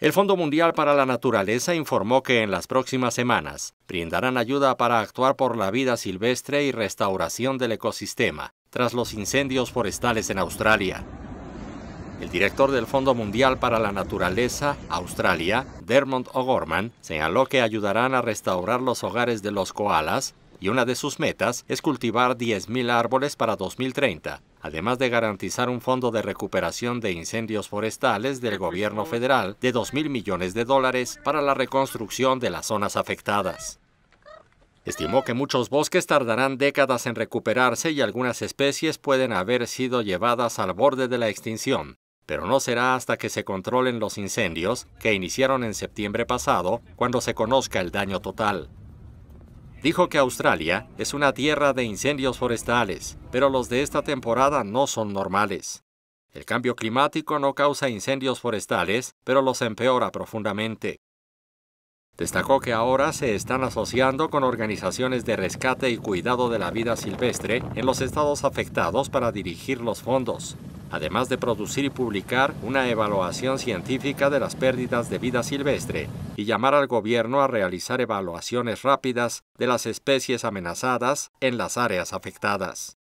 El Fondo Mundial para la Naturaleza informó que en las próximas semanas brindarán ayuda para actuar por la vida silvestre y restauración del ecosistema tras los incendios forestales en Australia. El director del Fondo Mundial para la Naturaleza, Australia, Dermont O'Gorman, señaló que ayudarán a restaurar los hogares de los koalas, y una de sus metas es cultivar 10.000 árboles para 2030, además de garantizar un fondo de recuperación de incendios forestales del gobierno federal de 2.000 millones de dólares para la reconstrucción de las zonas afectadas. Estimó que muchos bosques tardarán décadas en recuperarse y algunas especies pueden haber sido llevadas al borde de la extinción, pero no será hasta que se controlen los incendios que iniciaron en septiembre pasado cuando se conozca el daño total. Dijo que Australia es una tierra de incendios forestales, pero los de esta temporada no son normales. El cambio climático no causa incendios forestales, pero los empeora profundamente. Destacó que ahora se están asociando con organizaciones de rescate y cuidado de la vida silvestre en los estados afectados para dirigir los fondos además de producir y publicar una evaluación científica de las pérdidas de vida silvestre y llamar al gobierno a realizar evaluaciones rápidas de las especies amenazadas en las áreas afectadas.